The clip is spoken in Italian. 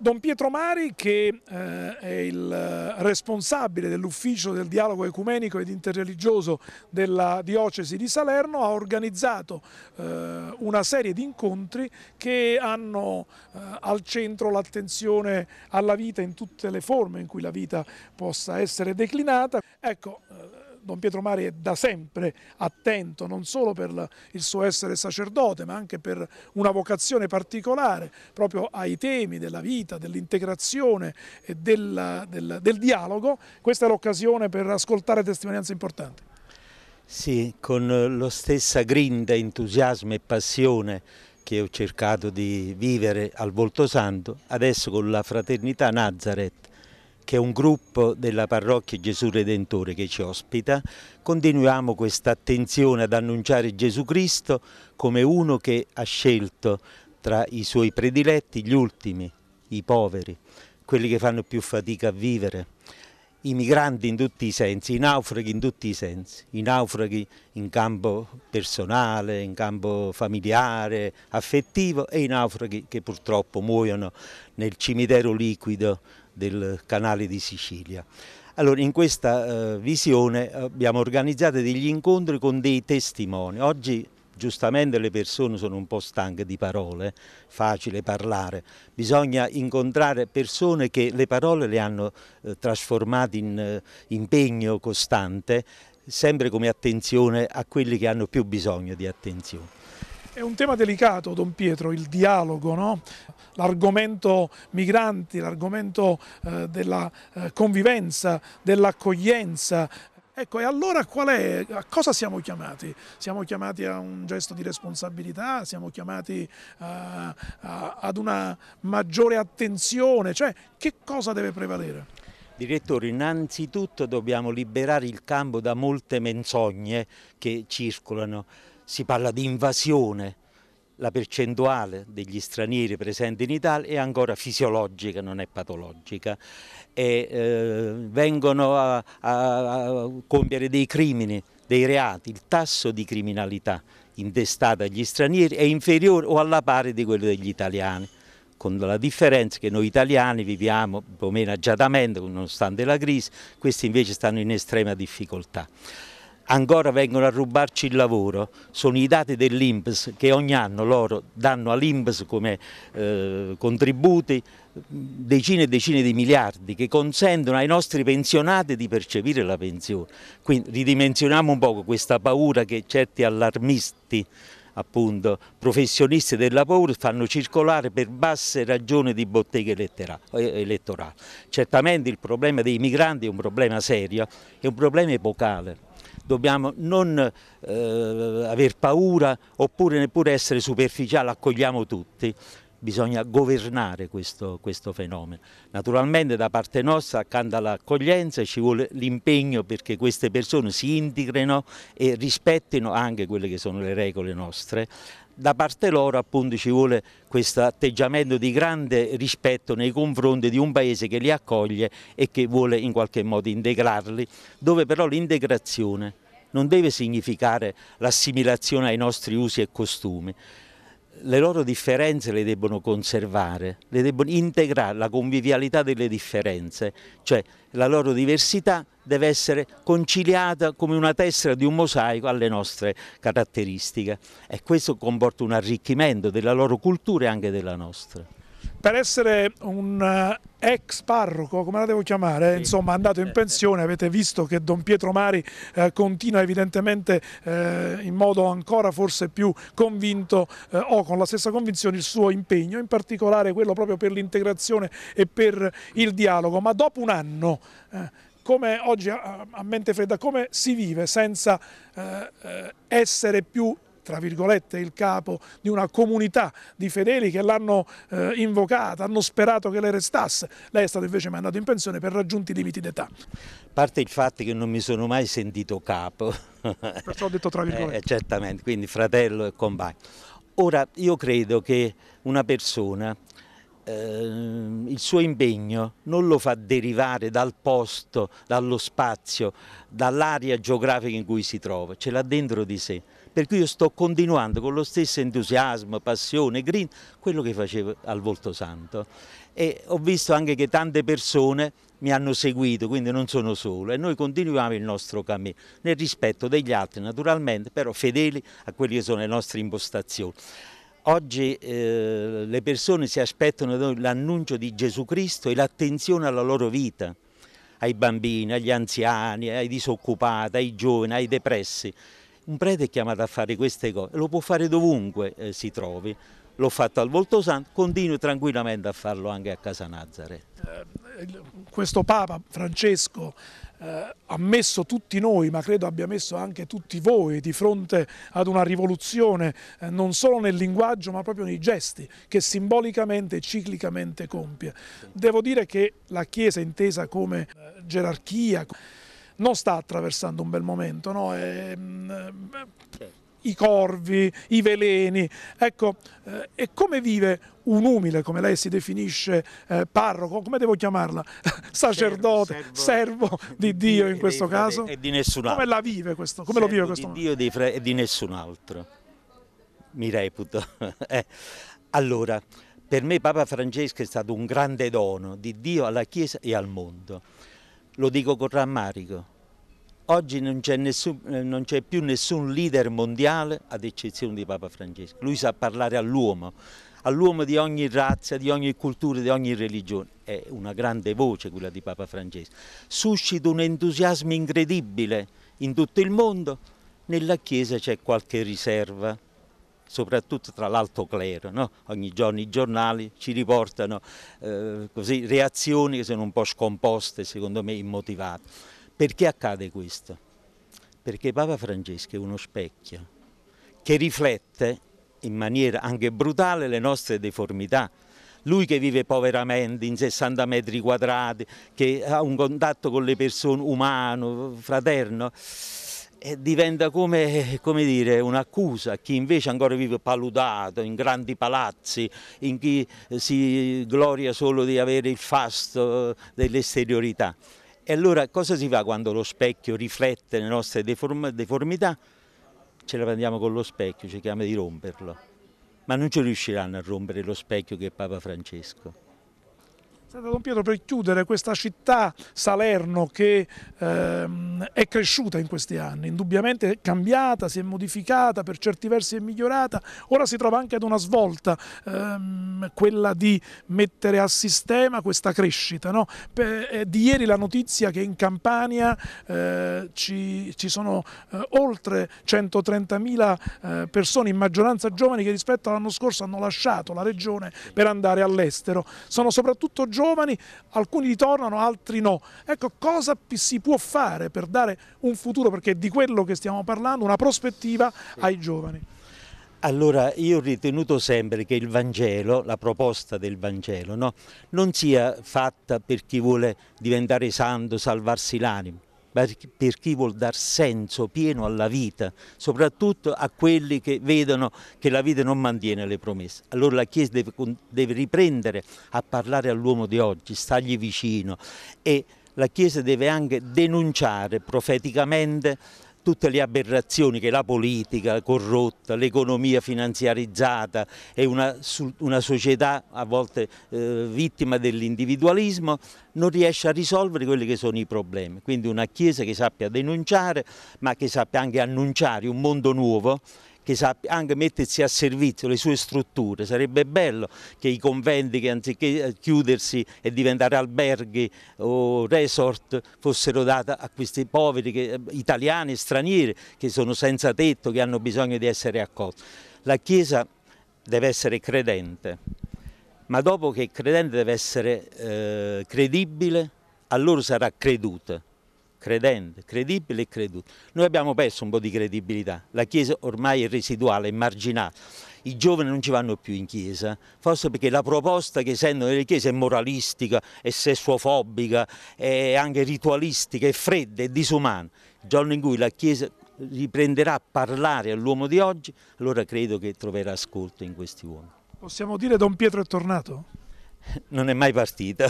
Don Pietro Mari, che eh, è il eh, responsabile dell'ufficio del dialogo ecumenico ed interreligioso della diocesi di Salerno, ha organizzato eh, una serie di incontri che hanno eh, al centro l'attenzione alla vita in tutte le forme in cui la vita possa essere declinata. Ecco, eh, Don Pietro Mari è da sempre attento non solo per il suo essere sacerdote ma anche per una vocazione particolare proprio ai temi della vita, dell'integrazione e del, del, del dialogo. Questa è l'occasione per ascoltare testimonianze importanti. Sì, con eh, lo stessa grinda, entusiasmo e passione che ho cercato di vivere al Volto Santo, adesso con la fraternità Nazareth che è un gruppo della parrocchia Gesù Redentore che ci ospita, continuiamo questa attenzione ad annunciare Gesù Cristo come uno che ha scelto tra i suoi prediletti gli ultimi, i poveri, quelli che fanno più fatica a vivere i migranti in tutti i sensi, i naufraghi in tutti i sensi, i naufraghi in campo personale, in campo familiare, affettivo e i naufraghi che purtroppo muoiono nel cimitero liquido del canale di Sicilia. Allora, in questa eh, visione eh, abbiamo organizzato degli incontri con dei testimoni. Oggi giustamente le persone sono un po' stanche di parole, facile parlare, bisogna incontrare persone che le parole le hanno eh, trasformate in eh, impegno costante, sempre come attenzione a quelli che hanno più bisogno di attenzione. È un tema delicato, Don Pietro, il dialogo, no? l'argomento migranti, l'argomento eh, della eh, convivenza, dell'accoglienza, Ecco, e allora è, a cosa siamo chiamati? Siamo chiamati a un gesto di responsabilità, siamo chiamati a, eh, a, ad una maggiore attenzione, cioè che cosa deve prevalere? Direttore, innanzitutto dobbiamo liberare il campo da molte menzogne che circolano. Si parla di invasione, la percentuale degli stranieri presenti in Italia è ancora fisiologica, non è patologica e eh, vengono a, a, a, compiere dei crimini, dei reati, il tasso di criminalità intestata agli stranieri è inferiore o alla pari di quello degli italiani con la differenza che noi italiani viviamo un po' meno agiatamente nonostante la crisi, questi invece stanno in estrema difficoltà ancora vengono a rubarci il lavoro, sono i dati dell'Inps che ogni anno loro danno all'Inps come eh, contributi decine e decine di miliardi che consentono ai nostri pensionati di percepire la pensione. Quindi ridimensioniamo un poco questa paura che certi allarmisti appunto professionisti della paura fanno circolare per basse ragioni di botteghe eh, elettorali. Certamente il problema dei migranti è un problema serio, è un problema epocale dobbiamo non eh, aver paura oppure neppure essere superficiali, accogliamo tutti bisogna governare questo, questo, fenomeno. Naturalmente da parte nostra accanto all'accoglienza ci vuole l'impegno perché queste persone si integrino e rispettino anche quelle che sono le regole nostre. Da parte loro appunto ci vuole questo atteggiamento di grande rispetto nei confronti di un paese che li accoglie e che vuole in qualche modo integrarli, dove però l'integrazione non deve significare l'assimilazione ai nostri usi e costumi, le loro differenze le debbono conservare, le debbono integrare, la convivialità delle differenze, cioè la loro diversità deve essere conciliata come una tessera di un mosaico alle nostre caratteristiche e questo comporta un arricchimento della loro cultura e anche della nostra per essere un eh, ex parroco, come la devo chiamare, sì. insomma andato in eh, eh. pensione, avete visto che Don Pietro Mari eh, continua evidentemente eh, in modo ancora forse più convinto eh, o con la stessa convinzione il suo impegno, in particolare quello proprio per l'integrazione e per il dialogo, ma dopo un anno come oggi a mente fredda, come si vive senza essere più tra virgolette il capo di una comunità di fedeli che l'hanno eh, invocata, hanno sperato che le restasse, lei è stato invece mandato in pensione per raggiunti i limiti d'età. A parte il fatto che non mi sono mai sentito capo, perciò ho detto tra virgolette. Eh, certamente, quindi fratello e compagno. Ora io credo che una persona ehm, il suo impegno non lo fa derivare dal posto, dallo spazio, dall'area geografica in cui si trova, ce l'ha dentro di sé. Per cui io sto continuando con lo stesso entusiasmo, passione, green, quello che facevo al Volto Santo. E ho visto anche che tante persone mi hanno seguito, quindi non sono solo e noi continuiamo il nostro cammino nel rispetto degli altri naturalmente, però fedeli a quelle che sono le nostre impostazioni. Oggi eh, le persone si aspettano l'annuncio di Gesù Cristo e l'attenzione alla loro vita, ai bambini, agli anziani, ai disoccupati, ai giovani, ai depressi. Un prete è chiamato a fare queste cose, lo può fare dovunque eh, si trovi. L'ho fatto al Volto Santo, continuo tranquillamente a farlo anche a casa Nazareth. Eh, questo Papa Francesco eh, ha messo tutti noi, ma credo abbia messo anche tutti voi di fronte ad una rivoluzione eh, non solo nel linguaggio ma proprio nei gesti che simbolicamente e ciclicamente compie. Devo dire che la Chiesa intesa come eh, gerarchia non sta attraversando un bel momento. No? E, mm, i corvi, i veleni, ecco, eh, e come vive un umile, come lei si definisce, eh, parroco, come devo chiamarla, sacerdote, servo, servo, di Dio, in questo caso, e di nessun altro. come la vive questo, come servo lo vive questo? Di Dio e di nessun altro, mi reputo. Eh. Allora, per me Papa Francesco è stato un grande dono di Dio alla Chiesa e al mondo lo dico con rammarico. Oggi non c'è, nessun, eh, più nessun leader mondiale ad eccezione di Papa Francesco. Lui sa parlare all'uomo, all'uomo di ogni razza, di ogni cultura, di ogni religione. È una grande voce quella di Papa Francesco. Suscita un entusiasmo incredibile in tutto il mondo. Nella Chiesa c'è qualche riserva soprattutto tra l'alto clero. No? Ogni giorno i giornali ci riportano eh, così, reazioni che sono un po' scomposte, secondo me immotivate. Perché accade questo? Perché Papa Francesco è uno specchio che riflette in maniera anche brutale le nostre deformità. Lui che vive poveramente in 60 metri quadrati, che ha un contatto con le persone umano, fraterno, diventa come, come dire, un'accusa a chi invece ancora vive paludato in grandi palazzi, in chi eh, si gloria solo di avere il fasto eh, dell'esteriorità. E allora cosa si fa quando lo specchio riflette le nostre deform deformità? Ce la prendiamo con lo specchio, cerchiamo di romperlo. Ma non ci riusciranno a rompere lo specchio che è Papa Francesco. Senta Don Pietro, per chiudere, questa città Salerno che ehm, è cresciuta in questi anni, indubbiamente è cambiata, si è modificata, per certi versi è migliorata, ora si trova anche ad una svolta, ehm, quella di mettere a sistema questa crescita. No? Per, eh, di ieri la notizia che in Campania eh, ci, ci, sono eh, oltre 130.000 eh, persone, in maggioranza giovani, che rispetto all'anno scorso hanno lasciato la regione per andare all'estero. Sono soprattutto giovani giovani, alcuni ritornano, altri no. Ecco, cosa si può fare per dare un futuro, perché è di quello che stiamo parlando, una prospettiva ai giovani? Allora, io ho ritenuto sempre che il Vangelo, la proposta del Vangelo, no, non sia fatta per chi vuole diventare santo, salvarsi l'anima, per chi vuol dar senso pieno alla vita, soprattutto a quelli che vedono che la vita non mantiene le promesse. Allora la Chiesa deve, deve riprendere a parlare all'uomo di oggi, stargli vicino e la Chiesa deve anche denunciare profeticamente tutte le aberrazioni che la politica corrotta, l'economia finanziarizzata e una, una, società a volte eh, vittima dell'individualismo non riesce a risolvere quelli che sono i problemi. Quindi una Chiesa che sappia denunciare ma che sappia anche annunciare un mondo nuovo che sappia anche mettersi a servizio le sue strutture. Sarebbe bello che i conventi che anziché eh, chiudersi e diventare alberghi o resort fossero dati a questi poveri che, eh, italiani e stranieri che sono senza tetto, che hanno bisogno di essere accolti. La Chiesa deve essere credente, ma dopo che è credente deve essere eh, credibile, allora sarà creduta credente, credibile e creduto. Noi abbiamo perso un po' di credibilità, la Chiesa ormai è residuale, è marginale, i giovani non ci vanno più in Chiesa, forse perché la proposta che sentono delle Chiese è moralistica, è sessuofobica, è anche ritualistica, è fredda, è disumana. Il giorno in cui la Chiesa riprenderà a parlare all'uomo di oggi, allora credo che troverà ascolto in questi uomini. Possiamo dire Don Pietro è tornato? Non è mai partita.